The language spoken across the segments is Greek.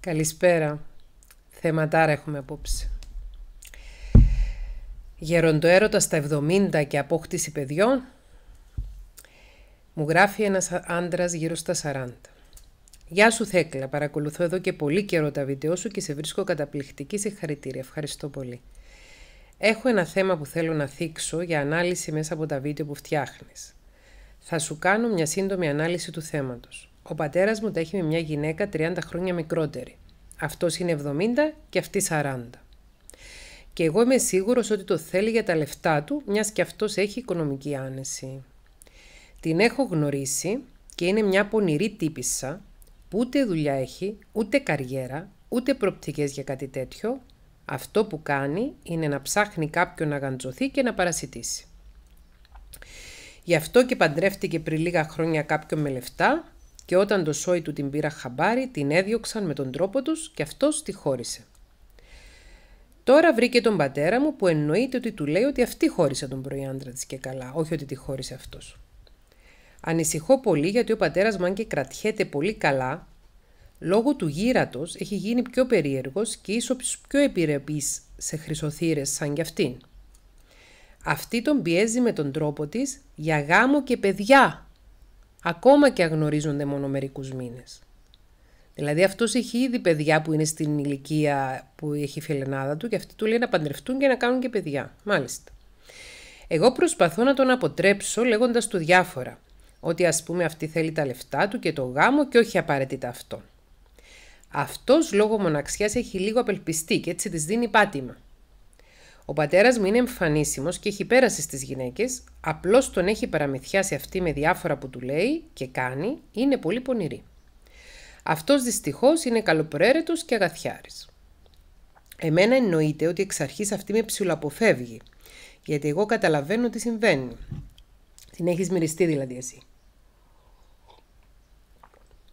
Καλησπέρα. Θεματάρα έχουμε απόψε. Γεροντοέρωτα στα 70 και απόκτηση παιδιών. Μου γράφει ένας άντρας γύρω στα 40. Γεια σου Θέκλα, παρακολουθώ εδώ και πολύ καιρό τα βίντεο σου και σε βρίσκω καταπληκτική συγχαρητήρια. Ευχαριστώ πολύ. Έχω ένα θέμα που θέλω να θίξω για ανάλυση μέσα από τα βίντεο που φτιάχνεις. Θα σου κάνω μια σύντομη ανάλυση του θέματος. Ο πατέρας μου τα έχει με μια γυναίκα 30 χρόνια μικρότερη. Αυτός είναι 70 και αυτή 40. Και εγώ είμαι σίγουρος ότι το θέλει για τα λεφτά του, μιας και αυτός έχει οικονομική άνεση. Την έχω γνωρίσει και είναι μια πονηρή τύπησα που ούτε δουλειά έχει, ούτε καριέρα, ούτε προπτικέ για κάτι τέτοιο. Αυτό που κάνει είναι να ψάχνει κάποιον να γαντζωθεί και να παρασιτήσει. Γι' αυτό και παντρεύτηκε πριν λίγα χρόνια κάποιον με λεφτά και όταν το σόι του την πήρα χαμπάρι, την έδιωξαν με τον τρόπο τους και αυτός τη χώρισε. Τώρα βρήκε τον πατέρα μου που εννοείται ότι του λέει ότι αυτή χώρισε τον πρωί της και καλά, όχι ότι τη χώρισε αυτός. Ανησυχώ πολύ γιατί ο πατέρας μου αν και κρατιέται πολύ καλά, λόγω του γύρατος έχει γίνει πιο περίεργος και ίσως πιο επιρρεπής σε χρυσοθύρες σαν κι αυτήν. Αυτή τον πιέζει με τον τρόπο της για γάμο και παιδιά ακόμα και αγνωρίζονται μόνο μερικούς μήνες. Δηλαδή αυτός έχει ήδη παιδιά που είναι στην ηλικία που έχει φιλενάδα του και αυτοί του λέει να παντρευτούν και να κάνουν και παιδιά. Μάλιστα. Εγώ προσπαθώ να τον αποτρέψω λέγοντας του διάφορα. Ότι ας πούμε αυτή θέλει τα λεφτά του και το γάμο και όχι απαραίτητα αυτό. Αυτός λόγω μοναξιάς έχει λίγο απελπιστεί και έτσι της δίνει πάτημα. Ο πατέρας μου είναι εμφανίσιμος και έχει πέρασει στις γυναίκες. Απλώς τον έχει παραμυθιάσει αυτή με διάφορα που του λέει και κάνει, είναι πολύ πονηρή. Αυτός δυστυχώς είναι καλοπροαίρετος και αγαθιάρης. Εμένα εννοείται ότι εξ αρχής αυτή με ψηλοαποφεύγει, γιατί εγώ καταλαβαίνω τι συμβαίνει. Την έχεις μυριστεί δηλαδή εσύ.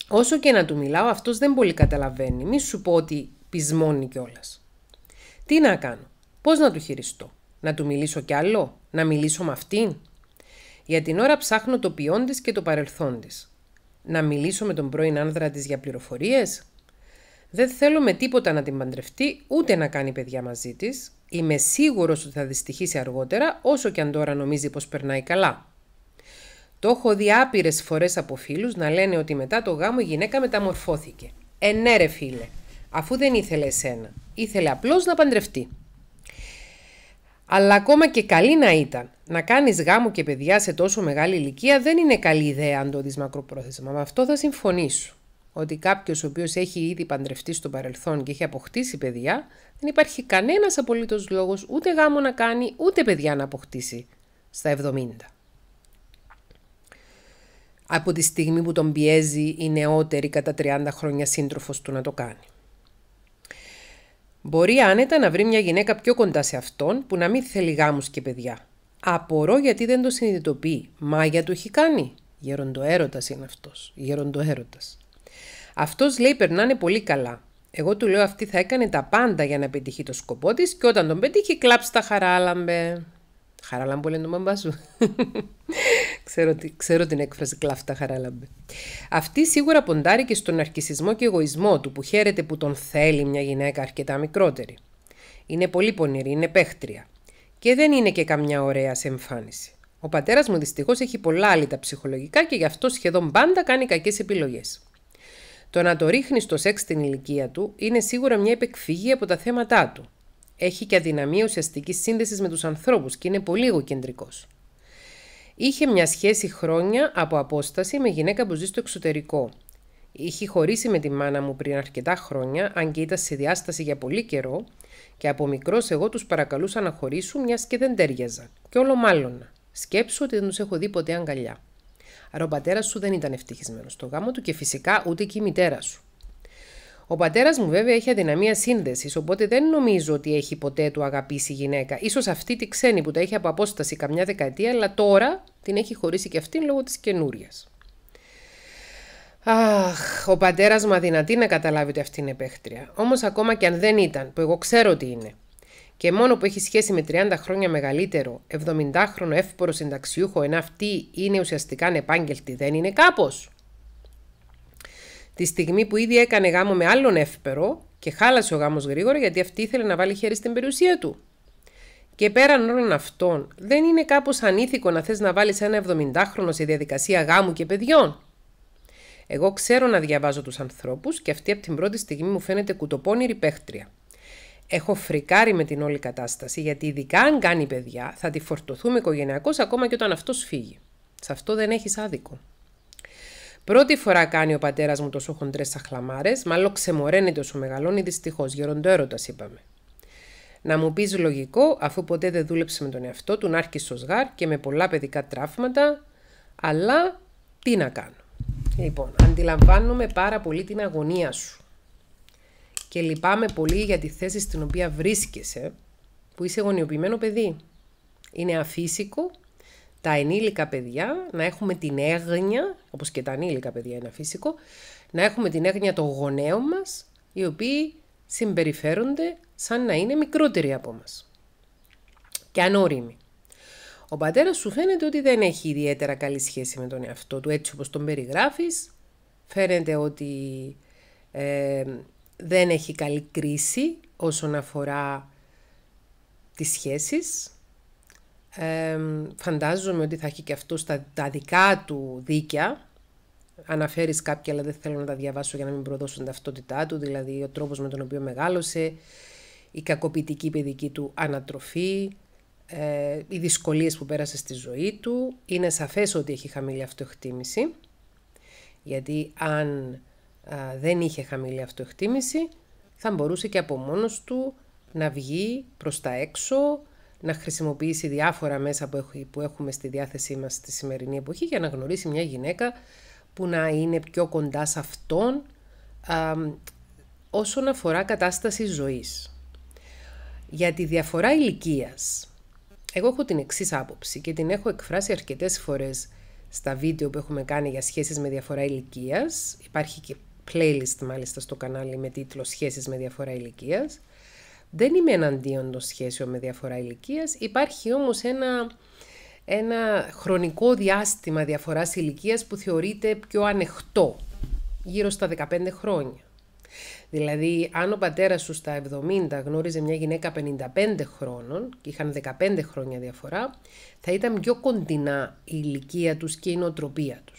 Όσο και να του μιλάω, αυτός δεν πολύ καταλαβαίνει. Μη σου πω ότι πεισμώνει κιόλας. Τι να κάνω. Πώς να του χειριστώ, να του μιλήσω κι άλλο, να μιλήσω με αυτήν. Για την ώρα ψάχνω το ποιόν της και το παρελθόν της. Να μιλήσω με τον πρώην άνδρα της για πληροφορίες. Δεν θέλω με τίποτα να την παντρευτεί, ούτε να κάνει παιδιά μαζί της. Είμαι σίγουρος ότι θα δυστυχήσει αργότερα, όσο κι αν τώρα νομίζει πως περνάει καλά. Το έχω δει άπειρες φορές από φίλους να λένε ότι μετά το γάμο η γυναίκα μεταμορφώθηκε. Ε, ναι, φίλε, αφού δεν ήθελε εσένα. Ήθελε απλώς να παντρευτεί. Αλλά ακόμα και καλή να ήταν. Να κάνεις γάμο και παιδιά σε τόσο μεγάλη ηλικία δεν είναι καλή ιδέα αν το δεις μακροπρόθεσμα. Με αυτό θα συμφωνήσω. Ότι κάποιος ο οποίος έχει ήδη παντρευτεί στο παρελθόν και έχει αποκτήσει παιδιά, δεν υπάρχει κανένας απολύτως λόγος ούτε γάμο να κάνει, ούτε παιδιά να αποκτήσει στα 70. Από τη στιγμή που τον πιέζει η νεότερη κατά 30 χρόνια σύντροφος του να το κάνει. Μπορεί άνετα να βρει μια γυναίκα πιο κοντά σε αυτόν που να μην θέλει γάμους και παιδιά. Απορώ γιατί δεν το συνειδητοποιεί. Μάγια του έχει κάνει. Γεροντοέρωτα είναι αυτός. Γεροντοέρωτα. Αυτός λέει περνάνε πολύ καλά. Εγώ του λέω αυτή θα έκανε τα πάντα για να πετύχει το σκοπό της και όταν τον πετύχει κλάψει τα χαράλαμπε. Χαράλαμπε λένε το μαμπά σου. Ξέρω, ξέρω την έκφραση κλαφτά χαράλαμπε. Αυτή σίγουρα ποντάρει και στον αρκισισμό και εγωισμό του που χαίρεται που τον θέλει μια γυναίκα αρκετά μικρότερη. Είναι πολύ πονηρή, είναι παίχτρια. Και δεν είναι και καμιά ωραία σε εμφάνιση. Ο πατέρας μου δυστυχώς έχει πολλά άλυτα ψυχολογικά και γι' αυτό σχεδόν πάντα κάνει κακές επιλογές. Το να το ρίχνει στο σεξ στην ηλικία του είναι σίγουρα μια επεκφυγή από τα θέματα του. Έχει και αδυναμία ουσιαστικής σύνδεσης με τους ανθρώπους και είναι πολύ εγωκεντρικός. Είχε μια σχέση χρόνια από απόσταση με γυναίκα που ζει στο εξωτερικό. Είχε χωρίσει με τη μάνα μου πριν αρκετά χρόνια, αν και ήταν σε διάσταση για πολύ καιρό, και από μικρός εγώ τους παρακαλούσα να χωρίσουν, μιας και δεν τέριαζα. Και όλο μάλλον. Σκέψω ότι δεν τους έχω δει ποτέ αγκαλιά. Άρα ο πατέρας σου δεν ήταν ευτυχισμένος στο γάμο του και φυσικά ούτε και η μητέρα σου. Ο πατέρας μου βέβαια έχει αδυναμία σύνδεσης, οπότε δεν νομίζω ότι έχει ποτέ του αγαπήσει γυναίκα. σω αυτή τη ξένη που τα είχε από απόσταση καμιά δεκαετία, αλλά τώρα την έχει χωρίσει και αυτήν λόγω της καινούρια. Αχ, ο πατέρας μου αδυνατεί να καταλάβει ότι αυτή είναι παίχτρια. Όμως ακόμα και αν δεν ήταν, που εγώ ξέρω ότι είναι. Και μόνο που έχει σχέση με 30 χρόνια μεγαλύτερο, 70χρονο εύπορο συνταξιούχο, ενώ αυτή είναι ουσιαστικά ανεπάγγελτη, δεν είναι κάπως! Τη στιγμή που ήδη έκανε γάμο με άλλον εύπερο και χάλασε ο γάμος γρήγορα γιατί αυτή ήθελε να βάλει χέρι στην περιουσία του. Και πέραν όλων αυτών, δεν είναι κάπως ανήθικο να θες να βάλεις ένα 70χρονο σε διαδικασία γάμου και παιδιών. Εγώ ξέρω να διαβάζω τους ανθρώπους και αυτή από την πρώτη στιγμή μου φαίνεται κουτοπώνηρη παίχτρια. Έχω φρικάρει με την όλη κατάσταση γιατί, ειδικά αν κάνει παιδιά, θα τη φορτωθούμε οικογενειακώς ακόμα και όταν αυτός φύγει. Σε αυτό δεν έχεις άδικο. Πρώτη φορά κάνει ο πατέρας μου τόσο χοντρέ σαχλαμάρε, μάλλον ξεμοραίνει τόσο μεγαλώνει δυστυχώς, γεροντοέρωτα είπαμε. Να μου πεις λογικό, αφού ποτέ δεν δούλεψε με τον εαυτό του, να άρχισε στο γάρ και με πολλά παιδικά τραύματα, αλλά τι να κάνω. Λοιπόν, αντιλαμβάνομαι πάρα πολύ την αγωνία σου και λυπάμαι πολύ για τη θέση στην οποία βρίσκεσαι, που είσαι γονιοποιημένο παιδί. Είναι αφύσικο τα ενήλικα παιδιά να έχουμε την έγνοια, όπως και τα ενήλικα παιδιά είναι φυσικό, να έχουμε την έγνοια των γονέων μας, οι οποίοι συμπεριφέρονται σαν να είναι μικρότεροι από μας. Και ανώριμοι. Ο πατέρας σου φαίνεται ότι δεν έχει ιδιαίτερα καλή σχέση με τον εαυτό του, έτσι όπως τον περιγράφεις. Φαίνεται ότι ε, δεν έχει καλή κρίση όσον αφορά τις σχέσεις φαντάζομαι ότι θα έχει και αυτό τα, δικά του δίκαια. Αναφέρεις κάποια, αλλά δεν θέλω να τα διαβάσω για να μην προδώσουν την ταυτότητά του, δηλαδή ο τρόπος με τον οποίο μεγάλωσε, η κακοποιητική παιδική του ανατροφή, ε, οι δυσκολίες που πέρασε στη ζωή του. Είναι σαφές ότι έχει χαμηλή αυτοεκτίμηση, γιατί αν δεν είχε χαμηλή αυτοεκτίμηση, θα μπορούσε και από μόνος του να βγει προς τα έξω, να χρησιμοποιήσει διάφορα μέσα που έχουμε στη διάθεσή μας στη σημερινή εποχή για να γνωρίσει μια γυναίκα που να είναι πιο κοντά σε αυτόν α, όσον αφορά κατάσταση ζωής. Για τη διαφορά ηλικίας, εγώ έχω την εξής άποψη και την έχω εκφράσει αρκετές φορές στα βίντεο που έχουμε κάνει για σχέσεις με διαφορά ηλικίας. Υπάρχει και playlist μάλιστα στο κανάλι με τίτλο «Σχέσεις με διαφορά ηλικίας». Δεν είμαι εναντίον των σχέσεων με διαφορά ηλικίας. Υπάρχει όμως ένα, ένα χρονικό διάστημα διαφοράς ηλικίας που θεωρείται πιο ανεχτό, γύρω στα 15 χρόνια. Δηλαδή, αν ο πατέρας σου στα 70 γνώριζε μια γυναίκα 55 χρόνων και είχαν 15 χρόνια διαφορά, θα ήταν πιο κοντινά η ηλικία τους και η νοοτροπία τους.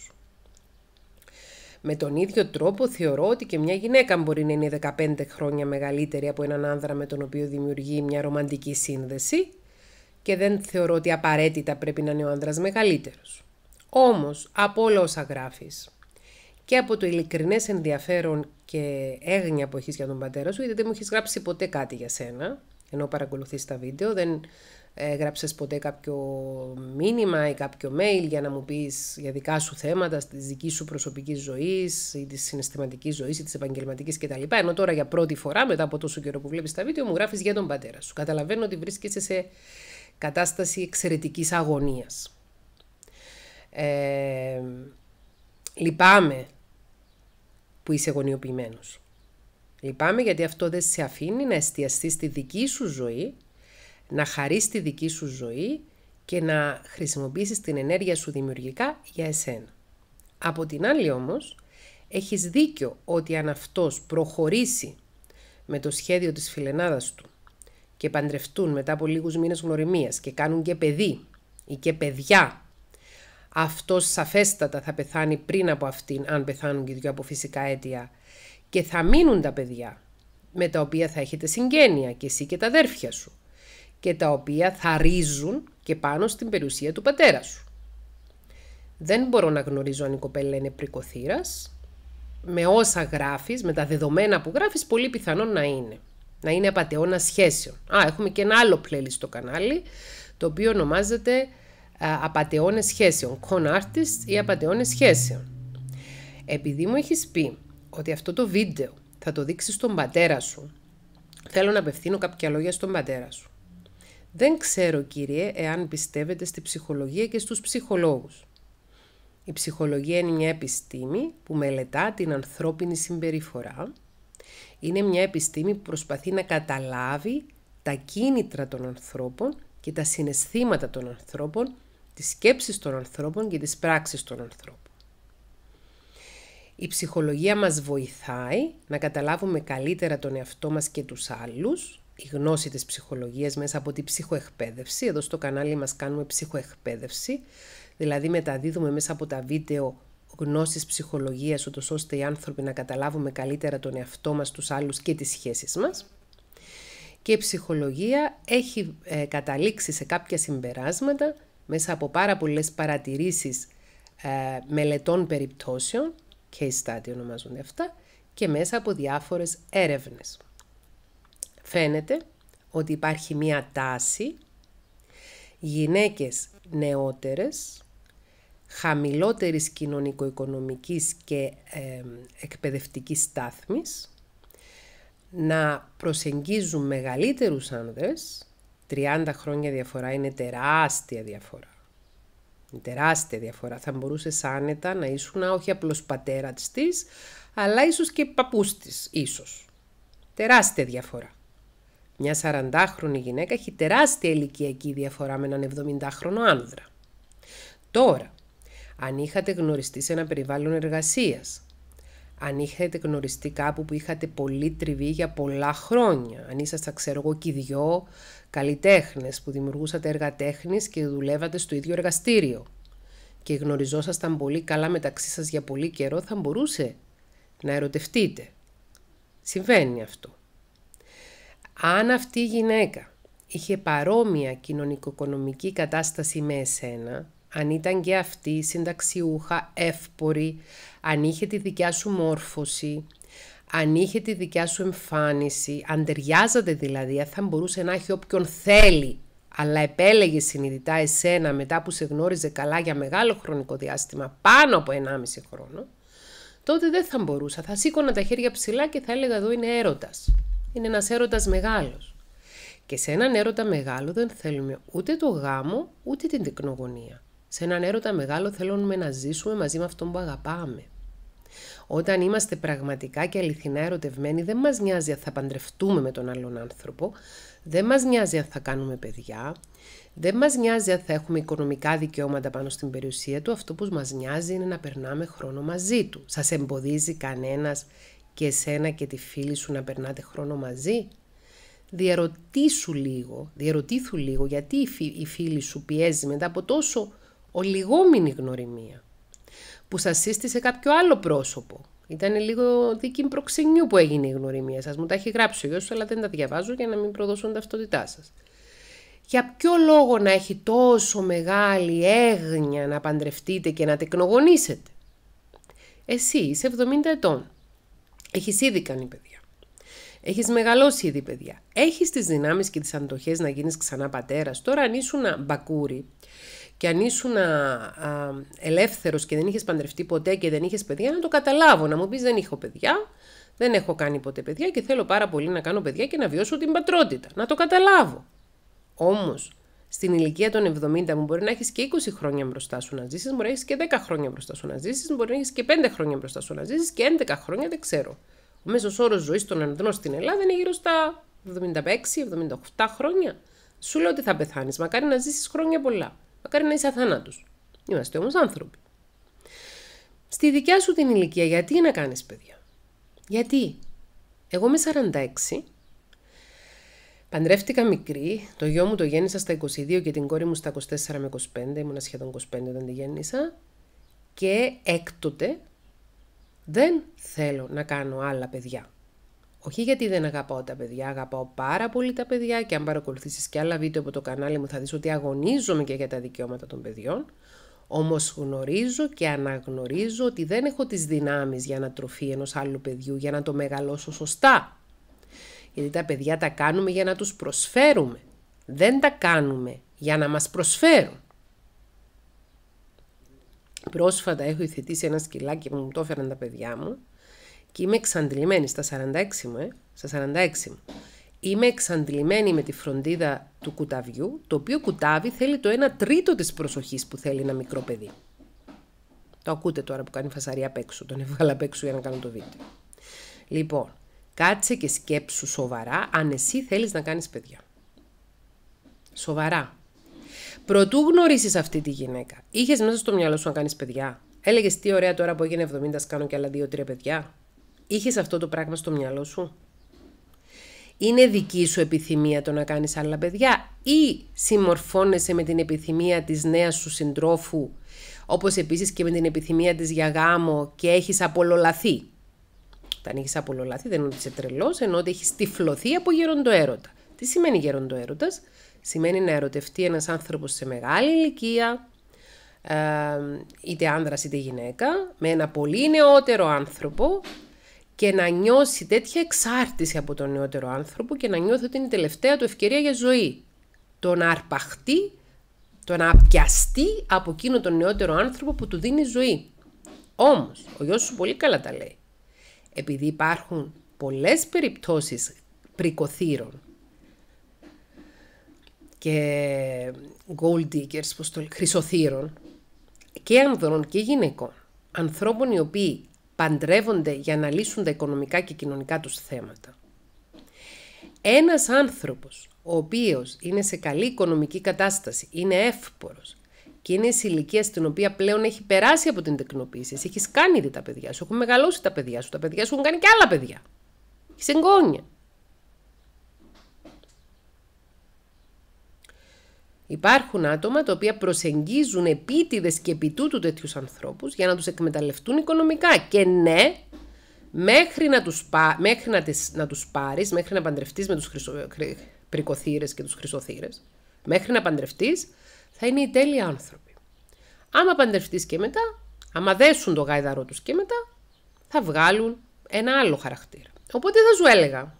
Με τον ίδιο τρόπο θεωρώ ότι και μια γυναίκα μπορεί να είναι 15 χρόνια μεγαλύτερη από έναν άνδρα με τον οποίο δημιουργεί μια ρομαντική σύνδεση και δεν θεωρώ ότι απαραίτητα πρέπει να είναι ο άνδρας μεγαλύτερος. Όμως, από όλα όσα γράφεις και από το ειλικρινές ενδιαφέρον και έγνοια που έχεις για τον πατέρα σου, γιατί δεν μου έχεις γράψει ποτέ κάτι για σένα, ενώ παρακολουθείς τα βίντεο, δεν ε, ποτέ κάποιο μήνυμα ή κάποιο mail για να μου πεις για δικά σου θέματα της δικής σου προσωπικής ζωής, ή της συναισθηματικής ζωής ή της επαγγελματικής κτλ. Ενώ τώρα για πρώτη φορά μετά από τόσο καιρό που βλέπεις τα βίντεο μου γράφεις για τον πατέρα σου. Καταλαβαίνω ότι βρίσκεσαι σε κατάσταση εξαιρετικής αγωνίας. Ε, λυπάμαι που είσαι γονιοποιημένος. Λυπάμαι γιατί αυτό δεν σε αφήνει να εστιαστείς στη δική σου ζωή να χαρείς τη δική σου ζωή και να χρησιμοποιήσεις την ενέργεια σου δημιουργικά για εσένα. Από την άλλη όμως, έχεις δίκιο ότι αν αυτός προχωρήσει με το σχέδιο της φιλενάδας του και παντρευτούν μετά από λίγους μήνες γνωριμίας και κάνουν και παιδί ή και παιδιά, αυτός σαφέστατα θα πεθάνει πριν από αυτήν, αν πεθάνουν και δυο από φυσικά αίτια, και θα μείνουν τα παιδιά, με τα οποία θα έχετε συγγένεια και εσύ και τα αδέρφια σου και τα οποία θα ρίζουν και πάνω στην περιουσία του πατέρα σου. Δεν μπορώ να γνωρίζω αν η κοπέλα είναι πρικοθύρας. Με όσα γράφεις, με τα δεδομένα που γράφεις, πολύ πιθανόν να είναι. Να είναι απαταιώνα σχέσεων. Α, έχουμε και ένα άλλο playlist στο κανάλι, το οποίο ονομάζεται απαταιώνες σχέσεων, con artist ή απαταιώνες σχέσεων. Επειδή μου έχεις πει ότι αυτό το βίντεο θα το δείξεις στον πατέρα σου, θέλω να απευθύνω κάποια λόγια στον πατέρα σου. Δεν ξέρω, κύριε, εάν πιστεύετε στη ψυχολογία και στους ψυχολόγους. Η ψυχολογία είναι μια επιστήμη που μελετά την ανθρώπινη συμπεριφορά. Είναι μια επιστήμη που προσπαθεί να καταλάβει τα κίνητρα των ανθρώπων και τα συναισθήματα των ανθρώπων, τις σκέψεις των ανθρώπων και τις πράξεις των ανθρώπων. Η ψυχολογία μας βοηθάει να καταλάβουμε καλύτερα τον εαυτό μας και τους άλλους, η γνώση της ψυχολογίας μέσα από την ψυχοεκπαίδευση. Εδώ στο κανάλι μας κάνουμε ψυχοεκπαίδευση, δηλαδή μεταδίδουμε μέσα από τα βίντεο γνώσεις ψυχολογίας, ώστε οι άνθρωποι να καταλάβουμε καλύτερα τον εαυτό μας, τους άλλους και τις σχέσεις μας. Και η ψυχολογία έχει ε, καταλήξει σε κάποια συμπεράσματα μέσα από πάρα πολλές παρατηρήσεις ε, μελετών περιπτώσεων, case study ονομάζονται αυτά, και μέσα από διάφορες έρευνες φαίνεται ότι υπάρχει μία τάση γυναίκες νεότερες, χαμηλότερης κοινωνικο-οικονομικής και ε, εκπαιδευτικής στάθμης, να προσεγγίζουν μεγαλύτερους άνδρες, 30 χρόνια διαφορά είναι τεράστια διαφορά. Είναι τεράστια διαφορά. Θα μπορούσες άνετα να ήσουν όχι απλώς πατέρας της, αλλά ίσως και παππούς της, ίσως. Τεράστια διαφορά. Μια 40χρονη γυναίκα έχει τεράστια ηλικιακή διαφορά με έναν 70χρονο άνδρα. Τώρα, αν είχατε γνωριστεί σε ένα περιβάλλον εργασίας, αν είχατε γνωριστεί κάπου που είχατε πολύ τριβή για πολλά χρόνια, αν ήσασταν ξέρω εγώ και δυο καλλιτέχνες που δημιουργούσατε έργα τέχνης και δουλεύατε στο ίδιο εργαστήριο και γνωριζόσασταν πολύ καλά μεταξύ σας για πολύ καιρό, θα μπορούσε να ερωτευτείτε. Συμβαίνει αυτό. Αν αυτή η γυναίκα είχε παρόμοια κοινωνικο-οικονομική κατάσταση με εσένα, αν ήταν και αυτή συνταξιούχα, εύπορη, αν είχε τη δικιά σου μόρφωση, αν είχε τη δικιά σου εμφάνιση, αν ταιριάζατε δηλαδή, θα μπορούσε να έχει όποιον θέλει, αλλά επέλεγε συνειδητά εσένα μετά που σε γνώριζε καλά για μεγάλο χρονικό διάστημα, πάνω από 1,5 χρόνο, τότε δεν θα μπορούσα. Θα σήκωνα τα χέρια ψηλά και θα έλεγα εδώ είναι έρωτας είναι ένας έρωτας μεγάλος. Και σε έναν έρωτα μεγάλο δεν θέλουμε ούτε το γάμο, ούτε την τεκνογωνία. Σε έναν έρωτα μεγάλο θέλουμε να ζήσουμε μαζί με αυτόν που αγαπάμε. Όταν είμαστε πραγματικά και αληθινά ερωτευμένοι, δεν μας νοιάζει αν θα παντρευτούμε με τον άλλον άνθρωπο, δεν μας νοιάζει αν θα κάνουμε παιδιά, δεν μας νοιάζει αν θα έχουμε οικονομικά δικαιώματα πάνω στην περιουσία του, αυτό που μας νοιάζει είναι να περνάμε χρόνο μαζί του. Σας εμποδίζει κανένας και εσένα και τη φίλη σου να περνάτε χρόνο μαζί. Διαρωτήσου λίγο, διαρωτήθου λίγο γιατί η φίλη σου πιέζει μετά από τόσο ολιγόμηνη γνωριμία που σας σύστησε κάποιο άλλο πρόσωπο. Ήταν λίγο δίκη προξενιού που έγινε η γνωριμία σας. Μου τα έχει γράψει ο γιος αλλά δεν τα διαβάζω για να μην προδώσω την ταυτότητά σας. Για ποιο λόγο να έχει τόσο μεγάλη έγνοια να παντρευτείτε και να τεκνογονήσετε. Εσύ είσαι 70 ετών. Έχεις ήδη κάνει παιδιά. Έχεις μεγαλώσει ήδη παιδιά. Έχεις τις δυνάμεις και τις αντοχές να γίνεις ξανά πατέρας. Τώρα, αν ήσουν μπακούρι και αν ήσουν ελεύθερος και δεν είχες παντρευτεί ποτέ και δεν είχες παιδιά, να το καταλάβω. Να μου πεις: Δεν έχω παιδιά, δεν έχω κάνει ποτέ παιδιά και θέλω πάρα πολύ να κάνω παιδιά και να βιώσω την πατρότητα. Να το καταλάβω. Όμως, στην ηλικία των 70 μου μπορεί να έχεις και 20 χρόνια μπροστά σου να ζήσεις, μπορεί να έχεις και 10 χρόνια μπροστά σου να ζήσεις, μπορεί να έχεις και 5 χρόνια μπροστά σου να ζήσεις και 11 χρόνια, δεν ξέρω. Ο μέσος όρος ζωής των ανδρών στην Ελλάδα είναι γύρω στα 76-78 χρόνια. Σου λέω ότι θα πεθάνεις. Μακάρι να ζήσεις χρόνια πολλά. Μακάρι να είσαι αθάνατος. Είμαστε όμως άνθρωποι. Στη δικιά σου την ηλικία, γιατί να κάνεις παιδιά. Γιατί εγώ είμαι 46 Παντρεύτηκα μικρή, το γιο μου το γέννησα στα 22 και την κόρη μου στα 24 με 25, ήμουνα σχεδόν 25 όταν τη γέννησα και έκτοτε δεν θέλω να κάνω άλλα παιδιά. Όχι γιατί δεν αγαπάω τα παιδιά, αγαπάω πάρα πολύ τα παιδιά και αν παρακολουθήσεις και άλλα βίντεο από το κανάλι μου θα δεις ότι αγωνίζομαι και για τα δικαιώματα των παιδιών, όμως γνωρίζω και αναγνωρίζω ότι δεν έχω τις δυνάμεις για να τροφεί ενός άλλου παιδιού, για να το μεγαλώσω σωστά. Γιατί τα παιδιά τα κάνουμε για να τους προσφέρουμε. Δεν τα κάνουμε για να μας προσφέρουν. Πρόσφατα έχω υθετήσει ένα σκυλάκι που μου το έφεραν τα παιδιά μου και είμαι εξαντλημένη στα 46 μου, ε, στα 46 μου. Είμαι εξαντλημένη με τη φροντίδα του κουταβιού, το οποίο κουτάβι θέλει το 1 τρίτο της προσοχής που θέλει ένα μικρό παιδί. Το ακούτε τώρα που κάνει φασαρία απ' έξω, τον έβγαλα απ' έξω για να κάνω το βίντεο. Λοιπόν, Κάτσε και σκέψου σοβαρά αν εσύ θέλεις να κάνεις παιδιά. Σοβαρά. Προτού γνωρίσεις αυτή τη γυναίκα, είχες μέσα στο μυαλό σου να κάνεις παιδιά. Έλεγες τι ωραία τώρα που έγινε 70, κάνω και άλλα 2-3 παιδιά. Είχες αυτό το πράγμα στο μυαλό σου. Είναι δική σου επιθυμία το να κάνεις άλλα παιδιά ή συμμορφώνεσαι με την επιθυμία της νέας σου συντρόφου, όπως επίσης και με την επιθυμία της για γάμο και έχεις απολολαθεί. Τα ανοίγει από δεν είναι ότι είσαι τρελός, ενώ ότι έχεις τυφλωθεί από έρωτα. Τι σημαίνει έρωτας, Σημαίνει να ερωτευτεί ένας άνθρωπος σε μεγάλη ηλικία, είτε άνδρας είτε γυναίκα, με ένα πολύ νεότερο άνθρωπο και να νιώσει τέτοια εξάρτηση από τον νεότερο άνθρωπο και να νιώθει ότι είναι η τελευταία του ευκαιρία για ζωή. Το να αρπαχτεί, το να πιαστεί από εκείνο τον νεότερο άνθρωπο που του δίνει ζωή. Όμως, ο γιος σου πολύ καλά τα λέει επειδή υπάρχουν πολλές περιπτώσεις πρικοθύρων και gold diggers, πως το, χρυσοθύρων, και ανδρών και γυναικών, ανθρώπων οι οποίοι παντρεύονται για να λύσουν τα οικονομικά και κοινωνικά τους θέματα. Ένας άνθρωπος ο οποίος είναι σε καλή οικονομική κατάσταση, είναι εύπορος, και είναι σε ηλικία στην οποία πλέον έχει περάσει από την τεκνοποίηση. Εσύ έχεις κάνει ήδη τα παιδιά σου, έχουν μεγαλώσει τα παιδιά σου, τα παιδιά σου έχουν κάνει και άλλα παιδιά. Έχεις εγγόνια. Υπάρχουν άτομα τα οποία προσεγγίζουν επίτηδες και επί τούτου τέτοιους ανθρώπους για να τους εκμεταλλευτούν οικονομικά. Και ναι, μέχρι να τους μέχρι να τις, να τους πάρεις, μέχρι να παντρευτείς με τους χρυσο... Ε, και τους χρυσοθύρες, μέχρι να παντρευτείς, θα είναι οι τέλειοι άνθρωποι. Άμα παντρευτείς και μετά, άμα δέσουν το γάιδαρό τους και μετά, θα βγάλουν ένα άλλο χαρακτήρα. Οπότε θα σου έλεγα,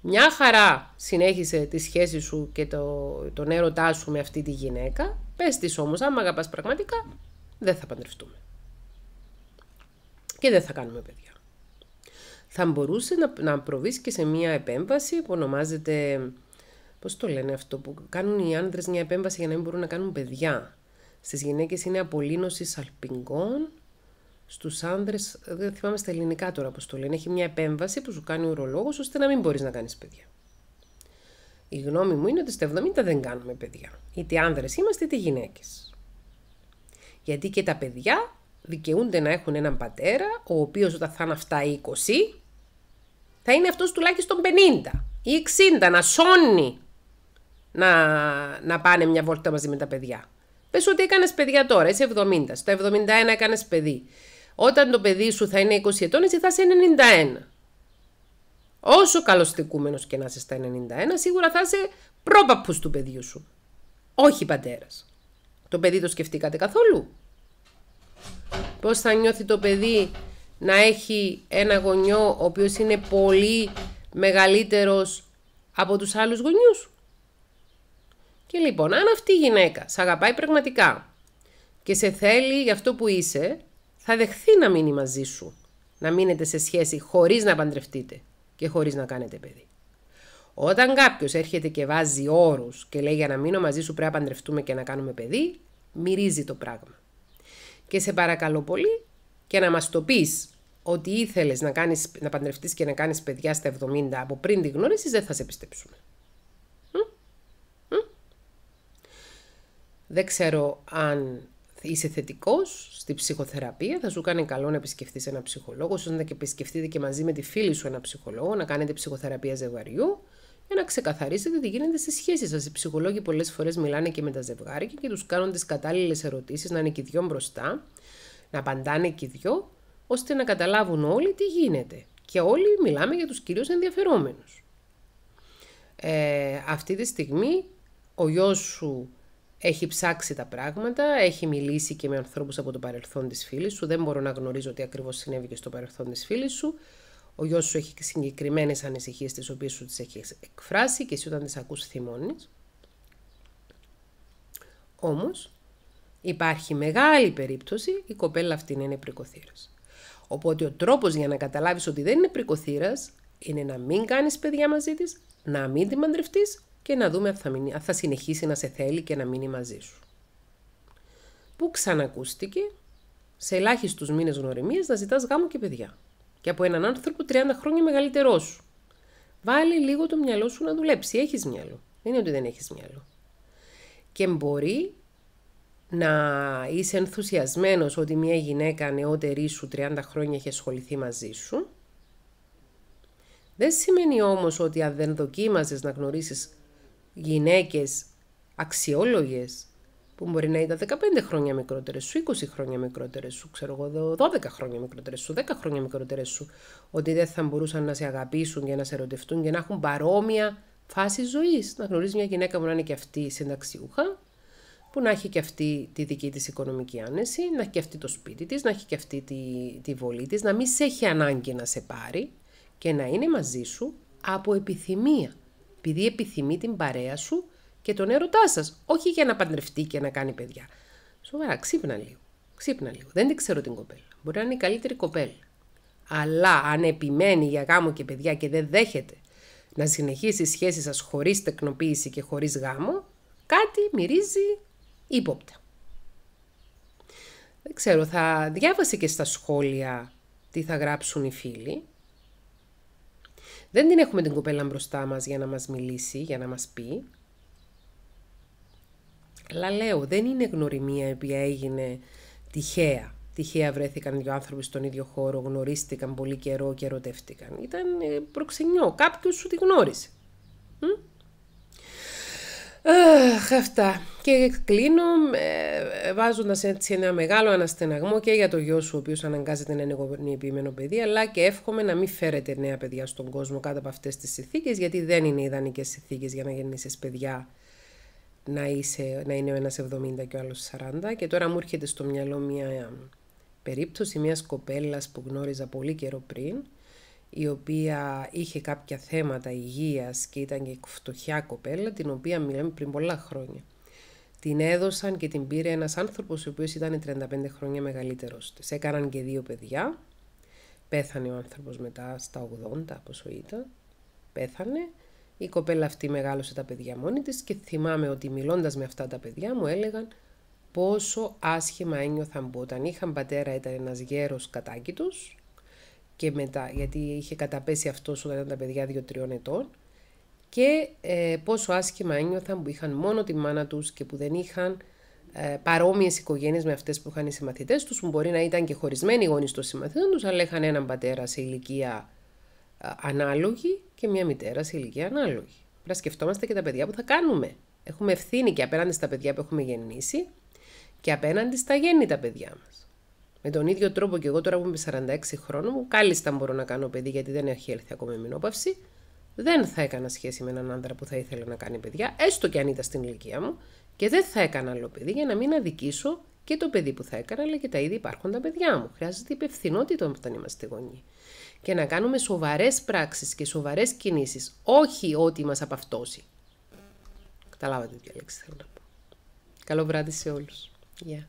μια χαρά συνέχισε τη σχέση σου και το, τον έρωτά σου με αυτή τη γυναίκα, πες της όμως, άμα αγαπάς πραγματικά, δεν θα παντρευτούμε. Και δεν θα κάνουμε παιδιά. Θα μπορούσε να, να και σε μια επέμβαση που ονομάζεται πώς το λένε αυτό που κάνουν οι άνδρες μια επέμβαση για να μην μπορούν να κάνουν παιδιά. Στις γυναίκες είναι απολύνωση σαλπιγκών, στους άνδρες, δεν θυμάμαι στα ελληνικά τώρα πώς το λένε, έχει μια επέμβαση που σου κάνει ο ουρολόγος ώστε να μην μπορείς να κάνεις παιδιά. Η γνώμη μου είναι ότι στα 70 δεν κάνουμε παιδιά. Είτε άνδρες είμαστε είτε γυναίκες. Γιατί και τα παιδιά δικαιούνται να έχουν έναν πατέρα, ο οποίος όταν θα είναι αυτά 20, θα είναι αυτός τουλάχιστον 50 ή 60, να σώνει να, να πάνε μια βόλτα μαζί με τα παιδιά. Πες ότι έκανες παιδιά τώρα, είσαι 70, στο 71 έκανες παιδί. Όταν το παιδί σου θα είναι 20 ετών, εσύ θα είσαι 91. Όσο καλωστικούμενο και να είσαι στα 91, σίγουρα θα είσαι πρόπαπου του παιδιού σου. Όχι πατέρας. Το παιδί το σκεφτήκατε καθόλου. Πώς θα νιώθει το παιδί να έχει ένα γονιό ο οποίος είναι πολύ μεγαλύτερος από τους άλλους γονιούς. Και λοιπόν, αν αυτή η γυναίκα σε αγαπάει πραγματικά και σε θέλει για αυτό που είσαι, θα δεχθεί να μείνει μαζί σου. Να μείνετε σε σχέση χωρίς να παντρευτείτε και χωρίς να κάνετε παιδί. Όταν κάποιος έρχεται και βάζει όρους και λέει για να μείνω μαζί σου πρέπει να παντρευτούμε και να κάνουμε παιδί, μυρίζει το πράγμα. Και σε παρακαλώ πολύ και να μας το πεις ότι ήθελες να, κάνεις, να παντρευτείς και να κάνεις παιδιά στα 70 από πριν τη γνώριση, δεν θα σε πιστέψουμε. Δεν ξέρω αν είσαι θετικός στη ψυχοθεραπεία, θα σου κάνει καλό να επισκεφτεί ένα ψυχολόγο, ώστε να επισκεφτείτε και μαζί με τη φίλη σου ένα ψυχολόγο, να κάνετε ψυχοθεραπεία ζευγαριού για να ξεκαθαρίσετε τι γίνεται στη σχέση σας. Οι ψυχολόγοι πολλές φορές μιλάνε και με τα ζευγάρια και τους κάνουν τις κατάλληλες ερωτήσεις να είναι και δυο μπροστά, να απαντάνε και δυο, ώστε να καταλάβουν όλοι τι γίνεται. Και όλοι μιλάμε για τους κυρίως ενδιαφερόμενους. Ε, αυτή τη στιγμή ο γιος σου έχει ψάξει τα πράγματα, έχει μιλήσει και με ανθρώπους από το παρελθόν της φίλης σου. Δεν μπορώ να γνωρίζω τι ακριβώς συνέβη και στο παρελθόν της φίλης σου. Ο γιος σου έχει συγκεκριμένες ανησυχίες τις οποίες σου τις έχεις εκφράσει και εσύ όταν τις ακούς θυμώνεις. Όμως, υπάρχει μεγάλη περίπτωση η κοπέλα αυτή να είναι πρικοθύρας. Οπότε ο τρόπος για να καταλάβεις ότι δεν είναι πρικοθύρας είναι να μην κάνεις παιδιά μαζί της, να μην τη μαντρευτείς και να δούμε αν θα, θα συνεχίσει να σε θέλει και να μείνει μαζί σου. Που ξανακούστηκε σε ελάχιστους μήνες γνωριμίας να ζητάς γάμο και παιδιά. Και από έναν άνθρωπο 30 χρόνια μεγαλύτερό σου. Βάλει λίγο το μυαλό σου να δουλέψει. Έχεις μυαλό. Δεν είναι ότι δεν έχεις μυαλό. Και μπορεί να είσαι ενθουσιασμένος ότι μια γυναίκα νεότερη σου 30 χρόνια έχει ασχοληθεί μαζί σου. Δεν σημαίνει όμως ότι αν δεν δοκίμαζες να γνωρίσεις γυναίκες αξιόλογες που μπορεί να ήταν 15 χρόνια μικρότερες σου, 20 χρόνια μικρότερες σου, ξέρω εγώ, 12 χρόνια μικρότερες σου, 10 χρόνια μικρότερες σου, ότι δεν θα μπορούσαν να σε αγαπήσουν και να σε ερωτευτούν και να έχουν παρόμοια φάση ζωής. Να γνωρίζεις μια γυναίκα που να είναι και αυτή συνταξιούχα, που να έχει και αυτή τη δική της οικονομική άνεση, να έχει και αυτή το σπίτι της, να έχει και αυτή τη, τη βολή της, να μην σε έχει ανάγκη να σε πάρει και να είναι μαζί σου από επιθυμία επειδή επιθυμεί την παρέα σου και τον έρωτά σας. Όχι για να παντρευτεί και να κάνει παιδιά. Σοβαρά, ξύπνα λίγο. Ξύπνα λίγο. Δεν την ξέρω την κοπέλα. Μπορεί να είναι η καλύτερη κοπέλα. Αλλά αν επιμένει για γάμο και παιδιά και δεν δέχεται να συνεχίσει η σχέση σας χωρίς τεκνοποίηση και χωρίς γάμο, κάτι μυρίζει ύποπτα. Δεν ξέρω, θα διάβασε και στα σχόλια τι θα γράψουν οι φίλοι. Δεν την έχουμε την κοπέλα μπροστά μας για να μας μιλήσει, για να μας πει. Αλλά λέω, δεν είναι γνωριμία η οποία έγινε τυχαία. Τυχαία βρέθηκαν δύο άνθρωποι στον ίδιο χώρο, γνωρίστηκαν πολύ καιρό και ερωτεύτηκαν. Ήταν ε, προξενιό. Κάποιος σου τη γνώρισε. Αχ, αυτά. Και κλείνω ε, βάζοντας έτσι ένα μεγάλο αναστεναγμό και για το γιο σου, ο οποίος αναγκάζεται να είναι γονιοποιημένο παιδί, αλλά και εύχομαι να μην φέρετε νέα παιδιά στον κόσμο κάτω από αυτές τις συνθήκες, γιατί δεν είναι ιδανικές συνθήκες για να γεννήσεις παιδιά να, να είναι ο ένας 70 και ο άλλος 40. Και τώρα μου έρχεται στο μυαλό μια περίπτωση μιας κοπέλας που γνώριζα πολύ καιρό πριν, η οποία είχε κάποια θέματα υγείας και ήταν και φτωχιά κοπέλα, την οποία μιλάμε πριν πολλά χρόνια. Την έδωσαν και την πήρε ένας άνθρωπος ο οποίος ήταν 35 χρόνια μεγαλύτερος. Σε έκαναν και δύο παιδιά. Πέθανε ο άνθρωπος μετά στα 80, πόσο ήταν. Πέθανε. Η κοπέλα αυτή μεγάλωσε τα παιδιά μόνη της και θυμάμαι ότι μιλώντας με αυτά τα παιδιά μου έλεγαν πόσο άσχημα ένιωθαν που όταν είχαν πατέρα ήταν ένας γέρος κατάκητος και μετά, γιατί είχε καταπέσει αυτό όταν ήταν τα παιδιά 2-3 ετών και ε, πόσο άσχημα ένιωθαν που είχαν μόνο τη μάνα τους και που δεν είχαν ε, παρόμοιες οικογένειες με αυτές που είχαν οι συμμαθητές τους, που μπορεί να ήταν και χωρισμένοι γονείς των συμμαθητών τους, αλλά είχαν έναν πατέρα σε ηλικία ε, ανάλογη και μια μητέρα σε ηλικία ανάλογη. Πρέπει να σκεφτόμαστε και τα παιδιά που θα κάνουμε. Έχουμε ευθύνη και απέναντι στα παιδιά που έχουμε γεννήσει και απέναντι στα γέννητα παιδιά μας. Με τον ίδιο τρόπο και εγώ τώρα που είμαι 46 χρόνων μου, κάλλιστα μπορώ να κάνω παιδί γιατί δεν έχει έλθει ακόμα η μηνόπαυση. Δεν θα έκανα σχέση με έναν άντρα που θα ήθελα να κάνει παιδιά, έστω και αν ήταν στην ηλικία μου, και δεν θα έκανα άλλο παιδί για να μην αδικήσω και το παιδί που θα έκανα, αλλά και τα ήδη υπάρχοντα παιδιά μου. Χρειάζεται υπευθυνότητα όταν είμαστε γονείς. Και να κάνουμε σοβαρές πράξεις και σοβαρές κινήσεις, όχι ό,τι μας απαυτώσει. Καταλάβατε τι λέξη θέλω να πω. Καλό βράδυ σε όλους. Γεια.